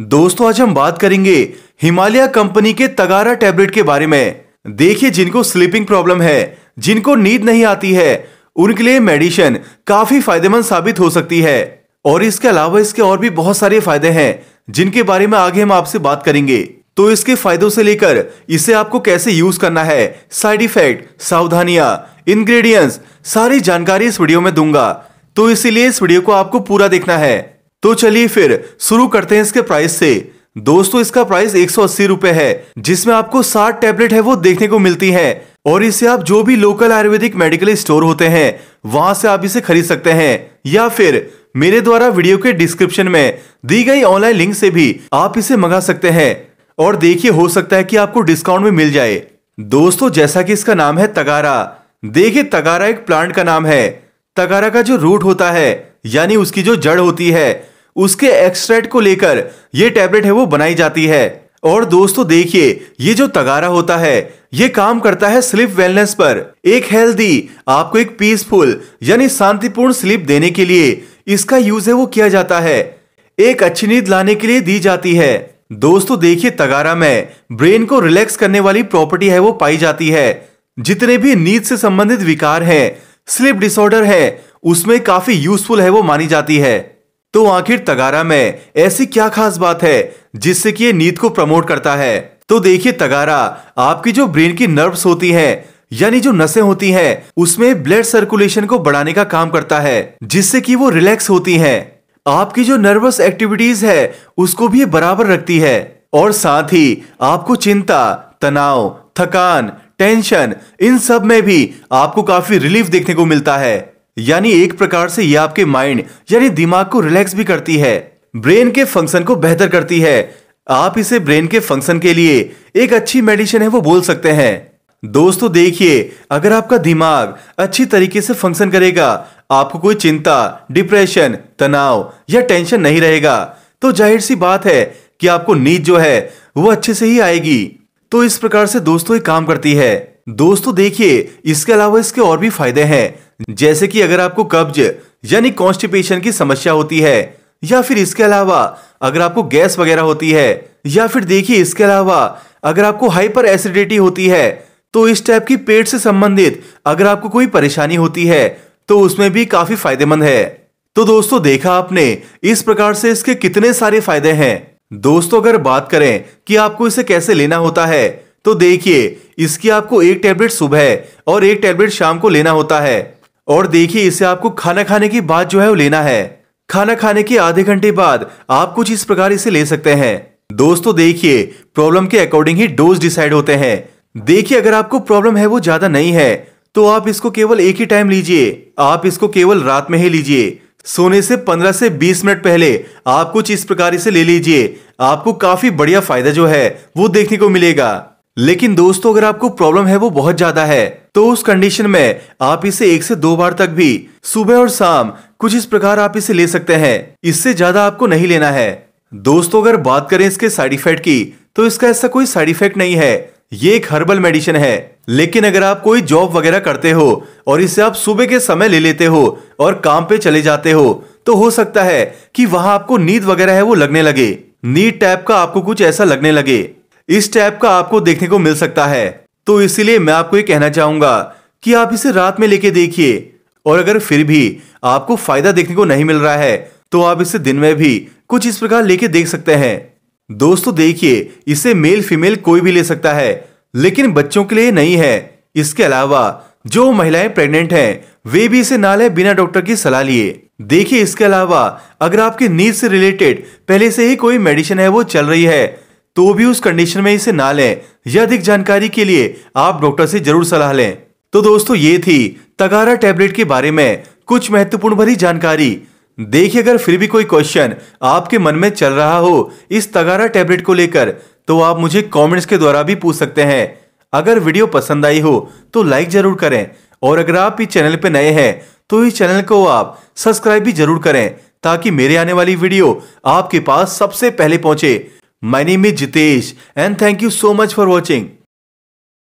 दोस्तों आज हम बात करेंगे हिमालय कंपनी के तगारा टैबलेट के बारे में देखिए जिनको स्लीपिंग प्रॉब्लम है जिनको नींद नहीं आती है उनके लिए मेडिसिन काफी फायदेमंद साबित हो सकती है और इसके अलावा इसके और भी बहुत सारे फायदे हैं जिनके बारे में आगे हम आपसे बात करेंगे तो इसके फायदों से लेकर इसे आपको कैसे यूज करना है साइड इफेक्ट सावधानियां इंग्रेडिएंट्स सारी जानकारी इस वीडियो में दूंगा तो इसीलिए इस वीडियो को आपको पूरा देखना है तो चलिए फिर शुरू करते हैं इसके प्राइस से दोस्तों इसका प्राइस एक सौ है जिसमें आपको सात टेबलेट है वो देखने को मिलती है और इसे आप जो भी लोकल आयुर्वेदिक मेडिकल स्टोर होते हैं वहां से आप इसे खरीद सकते हैं या फिर मेरे द्वारा वीडियो के डिस्क्रिप्शन में दी गई ऑनलाइन लिंक से भी आप इसे मंगा सकते हैं और देखिए हो सकता है कि आपको डिस्काउंट में मिल जाए दोस्तों जैसा कि इसका नाम है तगारा देखिए तगारा एक प्लांट का नाम है तगारा का जो रूट होता है यानी उसकी जो जड़ होती है उसके एक्सट्रैक्ट को लेकर ये टैबलेट है वो बनाई जाती है और दोस्तों देखिए ये जो तगारा होता है ये काम करता है स्लीप वेलनेस पर एक हेल्दी आपको एक पीसफुल यानी शांतिपूर्ण स्लीप देने के लिए इसका यूज है वो किया जाता है एक अच्छी नींद लाने के लिए दी जाती है दोस्तों देखिए तगारा में ब्रेन को रिलैक्स करने वाली प्रॉपर्टी है वो पाई जाती है जितने भी नींद से संबंधित विकार है स्लिप डिसऑर्डर है उसमें काफी यूजफुल है वो मानी जाती है तो आखिर तगारा में ऐसी क्या खास बात है जिससे कि ये नींद को प्रमोट करता है तो देखिए तगारा आपकी जो ब्रेन की नर्व्स होती है यानी जो नसें होती हैं उसमें ब्लड सर्कुलेशन को बढ़ाने का काम करता है जिससे कि वो रिलैक्स होती हैं आपकी जो नर्वस एक्टिविटीज है उसको भी बराबर रखती है और साथ ही आपको चिंता तनाव थकान टेंशन इन सब में भी आपको काफी रिलीफ देखने को मिलता है यानी एक प्रकार से यह आपके माइंड यानी दिमाग को रिलैक्स भी करती है ब्रेन के फंक्शन को बेहतर करती है आप इसे ब्रेन के फंक्शन के लिए एक अच्छी मेडिसिन है वो बोल सकते हैं दोस्तों देखिए अगर आपका दिमाग अच्छी तरीके से फंक्शन करेगा आपको कोई चिंता डिप्रेशन तनाव या टेंशन नहीं रहेगा तो जाहिर सी बात है कि आपको नींद जो है वो अच्छे से ही आएगी तो इस प्रकार से दोस्तों ये काम करती है दोस्तों देखिए इसके अलावा इसके और भी फायदे हैं जैसे कि अगर आपको कब्ज यानी कॉन्स्टिपेशन की समस्या होती है या फिर इसके अलावा अगर आपको गैस वगैरह होती है या फिर देखिए इसके अलावा अगर आपको हाइपर एसिडिटी होती है तो इस टाइप की पेट से संबंधित अगर आपको कोई परेशानी होती है तो उसमें भी काफी फायदेमंद है तो दोस्तों देखा आपने इस प्रकार से इसके कितने सारे फायदे हैं दोस्तों अगर बात करें कि आपको इसे कैसे लेना होता है तो देखिए इसकी आपको एक टैबलेट सुबह और एक टैबलेट शाम को लेना होता है और देखिए इसे आपको खाना खाने की बात जो है वो लेना है खाना खाने के आधे घंटे बाद आप कुछ इस प्रकार इसे ले सकते हैं दोस्तों देखिए प्रॉब्लम के अकॉर्डिंग ही डोज डिसाइड होते हैं देखिए अगर आपको प्रॉब्लम है वो ज्यादा नहीं है तो आप इसको केवल एक ही टाइम लीजिए आप इसको केवल रात में ही लीजिए सोने से 15 से 20 मिनट पहले आप कुछ इस प्रकार से ले लीजिए आपको काफी बढ़िया फायदा जो है वो देखने को मिलेगा लेकिन दोस्तों अगर आपको प्रॉब्लम है वो बहुत ज्यादा है तो उस कंडीशन में आप इसे एक से दो बार तक भी सुबह और शाम कुछ इस प्रकार आप इसे ले सकते हैं इससे ज्यादा आपको नहीं लेना है दोस्तों अगर बात करें इसके साइड इफेक्ट की तो इसका ऐसा कोई साइड इफेक्ट नहीं है ये एक हर्बल मेडिसिन है लेकिन अगर आप कोई जॉब वगैरह करते हो और इसे आप सुबह के समय ले लेते हो और काम पे चले जाते हो तो हो सकता है कि वहां आपको नींद वगैरह है वो लगने लगे नींद टाइप का आपको कुछ ऐसा लगने लगे इस टाइप का आपको देखने को मिल सकता है तो इसीलिए मैं आपको ये कहना चाहूंगा कि आप इसे रात में लेके देखिए और अगर फिर भी आपको फायदा देखने को नहीं मिल रहा है तो आप इसे दिन में भी कुछ इस प्रकार लेके देख सकते हैं दोस्तों देखिए इसे मेल फीमेल कोई भी ले सकता है लेकिन बच्चों के लिए नहीं है इसके अलावा जो महिलाएं प्रेग्नेंट हैं वे भी इसे ना लें बिना डॉक्टर की सलाह लिए देखिए इसके अलावा अगर आपके नींद से रिलेटेड पहले से ही कोई मेडिसिन है वो चल रही है तो भी उस कंडीशन में इसे ना लें या अधिक जानकारी के लिए आप डॉक्टर से जरूर सलाह लें तो दोस्तों ये थी तगारा टैबलेट के बारे में कुछ महत्वपूर्ण भरी जानकारी देखिए अगर फिर भी कोई क्वेश्चन आपके मन में चल रहा हो इस तगारा टैबलेट को लेकर तो आप मुझे कमेंट्स के द्वारा भी पूछ सकते हैं अगर वीडियो पसंद आई हो तो लाइक जरूर करें और अगर आप इस चैनल पर नए हैं तो इस चैनल को आप सब्सक्राइब भी जरूर करें ताकि मेरे आने वाली वीडियो आपके पास सबसे पहले पहुंचे My name is Jitesh and thank you so much for watching.